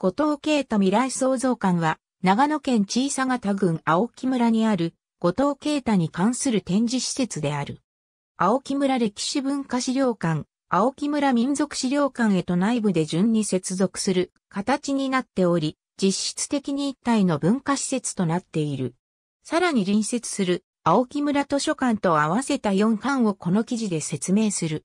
後藤啓太未来創造館は、長野県小佐潟郡青木村にある、後藤啓太に関する展示施設である。青木村歴史文化資料館、青木村民族資料館へと内部で順に接続する形になっており、実質的に一体の文化施設となっている。さらに隣接する青木村図書館と合わせた4館をこの記事で説明する。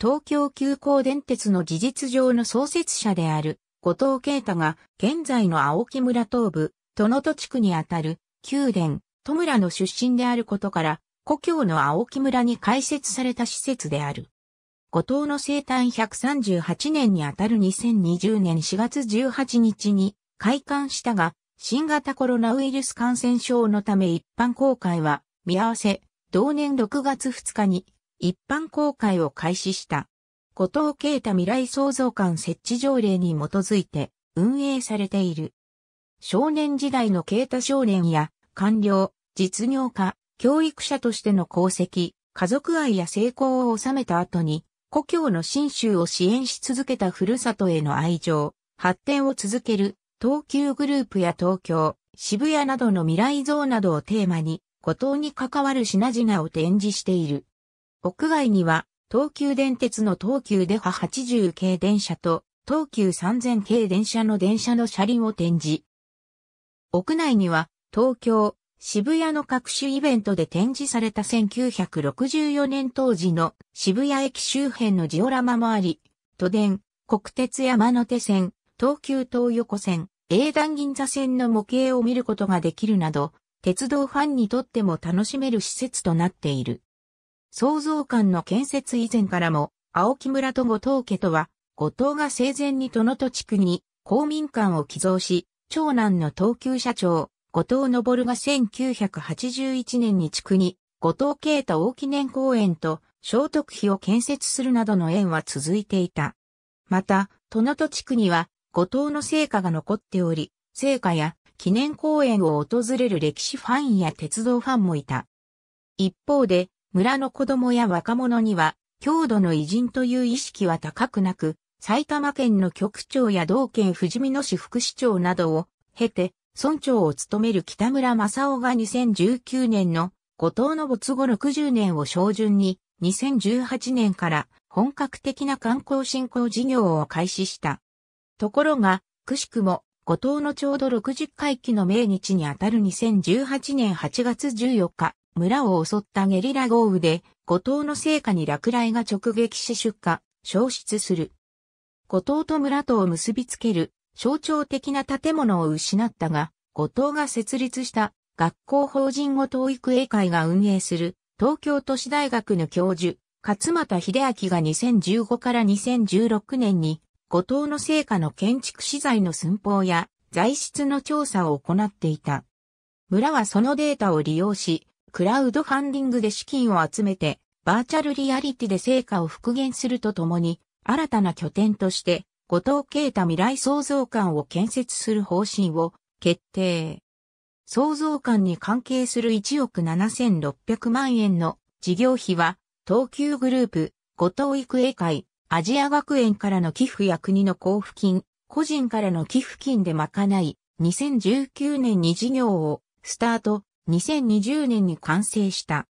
東京急行電鉄の事実上の創設者である後藤啓太が現在の青木村東部、の戸地区にあたる、宮殿、戸村の出身であることから、故郷の青木村に開設された施設である。後藤の生誕138年にあたる2020年4月18日に開館したが、新型コロナウイルス感染症のため一般公開は見合わせ、同年6月2日に一般公開を開始した。後藤啓太未来創造館設置条例に基づいて運営されている。少年時代の啓太少年や官僚、実業家、教育者としての功績、家族愛や成功を収めた後に、故郷の新州を支援し続けたふるさとへの愛情、発展を続ける、東急グループや東京、渋谷などの未来像などをテーマに、後藤に関わる品々を展示している。屋外には東急電鉄の東急デハ80系電車と東急3000系電車の電車の車輪を展示。屋内には東京、渋谷の各種イベントで展示された1964年当時の渋谷駅周辺のジオラマもあり、都電、国鉄山手線、東急東横線、永断銀座線の模型を見ることができるなど、鉄道ファンにとっても楽しめる施設となっている。創造館の建設以前からも、青木村と後藤家とは、後藤が生前に殿戸地区に公民館を寄贈し、長男の東急社長、後藤昇が1981年に地区に、後藤慶太大記念公園と聖徳碑を建設するなどの縁は続いていた。また、殿戸地区には、後藤の成果が残っており、成果や記念公園を訪れる歴史ファンや鉄道ファンもいた。一方で、村の子供や若者には、郷土の偉人という意識は高くなく、埼玉県の局長や道県富士見野市副市長などを経て、村長を務める北村正夫が2019年の後藤の没後60年を照準に、2018年から本格的な観光振興事業を開始した。ところが、くしくも、後藤のちょうど60回帰の命日にあたる2018年8月14日、村を襲ったゲリラ豪雨で、五島の聖火に落雷が直撃し出火、消失する。五島と村とを結びつける象徴的な建物を失ったが、五島が設立した学校法人後教育英会が運営する東京都市大学の教授、勝俣秀明が2015から2016年に五島の成果の建築資材の寸法や材質の調査を行っていた。村はそのデータを利用し、クラウドファンディングで資金を集めて、バーチャルリアリティで成果を復元するとともに、新たな拠点として、後藤啓太未来創造館を建設する方針を決定。創造館に関係する1億7600万円の事業費は、東急グループ、後藤育英会、アジア学園からの寄付や国の交付金、個人からの寄付金で賄い、2019年に事業をスタート、2020年に完成した。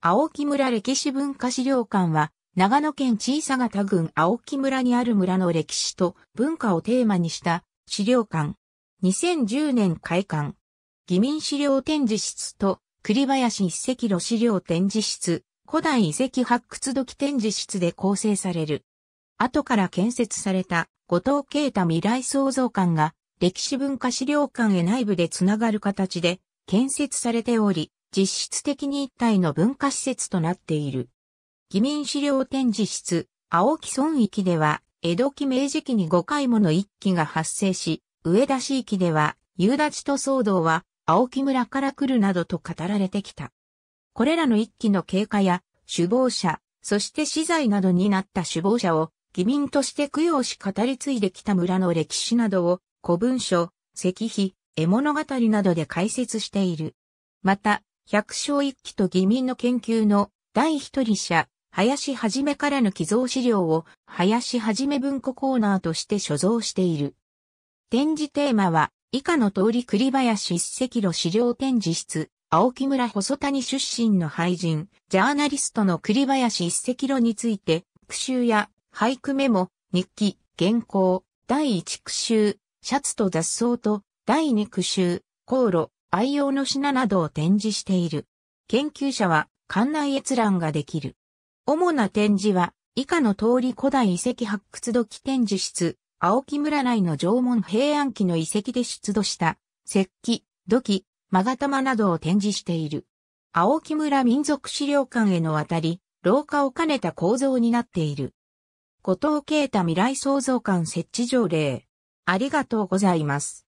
青木村歴史文化資料館は、長野県小が潟郡青木村にある村の歴史と文化をテーマにした資料館。2010年開館。義民資料展示室と栗林一石路資料展示室、古代遺跡発掘土器展示室で構成される。後から建設された後藤啓太未来創造館が歴史文化資料館へ内部でつながる形で建設されており、実質的に一体の文化施設となっている。義民資料展示室、青木村域では、江戸期明治期に5回もの一期が発生し、上田市域では、夕立と騒動は、青木村から来るなどと語られてきた。これらの一期の経過や、首謀者、そして資材などになった首謀者を、義民として供養し語り継いできた村の歴史などを、古文書、石碑、絵物語などで解説している。また、百姓一揆と義民の研究の第一人者、林はじめからの寄贈資料を林はじめ文庫コーナーとして所蔵している。展示テーマは、以下の通り栗林一石路資料展示室、青木村細谷出身の俳人、ジャーナリストの栗林一石路について、句集や俳句メモ、日記、原稿、第一句集、シャツと雑草と第2句集、航路、愛用の品などを展示している。研究者は館内閲覧ができる。主な展示は、以下の通り古代遺跡発掘土器展示室、青木村内の縄文平安期の遺跡で出土した、石器、土器、勾玉などを展示している。青木村民族資料館への渡り、廊下を兼ねた構造になっている。後藤啓太未来創造館設置条例。ありがとうございます。